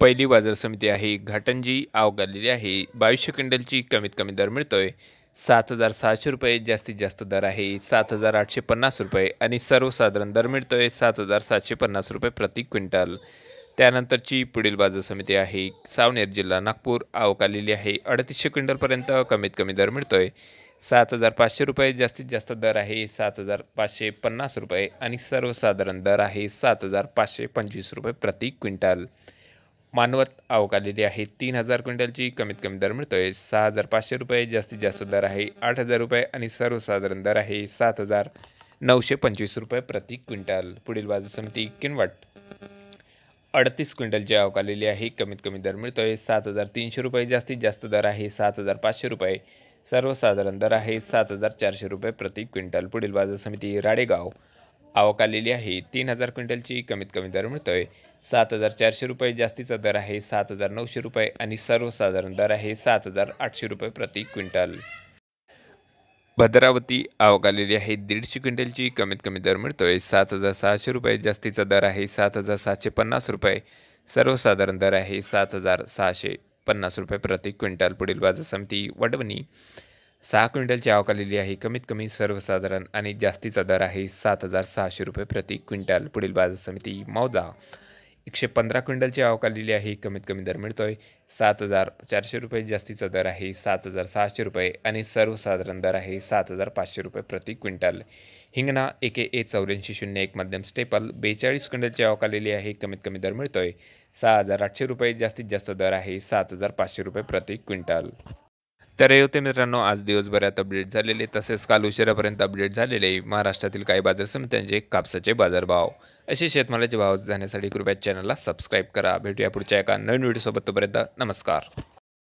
पहिली बाजार समिती आहे घाटंजी आवगालेली आहे बावीसशे क्विंटलची कमीत कमी दर मिळतोय सात हजार सहाशे रुपये जास्तीत जास्त दर आहे सात हजार आठशे पन्नास रुपये आणि सर्वसाधारण दर मिळतोय सात हजार सातशे पन्नास रुपये प्रति क्विंटल त्यानंतरची पुढील बाजार समिती आहे सावनेर जिल्हा नागपूर आवक आलेली आहे अडतीसशे क्विंटलपर्यंत कमीत कमी दर मिळतोय सात हजार पाचशे रुपये जास्तीत जास्त दर आहे सात हजार पाचशे पन्नास रुपये आणि सर्वसाधारण दर आहे सात हजार पाचशे पंचवीस रुपये प्रति क्विंटल मानवत आवक आलेली आहे तीन हजार क्विंटलची कमीत कमी दर मिळतोय आहे सहा हजार पाचशे रुपये जास्तीत जास्त दर आहे आठ हजार रुपये आणि सर्वसाधारण दर आहे सात हजार नऊशे पंचवीस रुपये प्रति क्विंटल पुढील बाजार समिती किनवट अडतीस क्विंटलची आवक आलेली आहे कमीत कमी दर मिळतोय आहे सात हजार तीनशे रुपये जास्तीत जास्त दर आहे सात हजार पाचशे रुपये सर्वसाधारण दर आहे सात हजार चारशे रुपये प्रति क्विंटल पुढील बाजार समिती राडेगाव आवक आलेली आहे तीन हजार क्विंटलची कमीत कमी दर मिळतो आहे सात हजार चारशे रुपये जास्तीचा दर आहे सात हजार नऊशे रुपये आणि सर्वसाधारण दर आहे सात हजार आठशे रुपये प्रति क्विंटल भद्रावती आवक आलेली आहे दीडशे क्विंटलची कमीत कमी दर मिळतोय सात हजार सहाशे रुपये जास्तीचा दर आहे सात हजार सातशे पन्नास रुपये सर्वसाधारण दर आहे सात हजार सहाशे पन्नास रुपये प्रति क्विंटल पुढील बाजार समिती वडवणी सहा क्विंटलची आवक आलेली आहे कमीत कमी सर्वसाधारण आणि जास्तीचा दर आहे सात हजार सहाशे रुपये प्रति क्विंटल पुढील बाजार समिती मौदा एकशे पंधरा क्विंटलची आवक आलेली आहे कमीत कमी दर मिळतो आहे सात हजार चारशे रुपये जास्तीचा दर आहे सात हजार सहाशे रुपये आणि सर्वसाधारण दर आहे सात हजार पाचशे रुपये प्रति क्विंटल हिंगणा एके ए चौऱ्याऐंशी शून्य एक मध्यम स्टेपल बेचाळीस क्विंटलची आवक आलेली आहे कमीत कमी दर मिळतोय सहा हजार आठशे रुपये जास्तीत जास्त दर आहे सात हजार पाचशे रुपये प्रति क्विंटल तर होते मित्रांनो आज दिवसभरात अपडेट झालेले तसेच काल उशिरापर्यंत अपडेट झालेले महाराष्ट्रातील काही बाजार समित्यांचे कापसाचे बाजारभाव असे शेतमालाचे भाव जाण्यासाठी कृपया चॅनलला सबस्क्राईब करा भेटूया पुढच्या एका नवीन व्हिडिओसोबत तोपर्यंत नमस्कार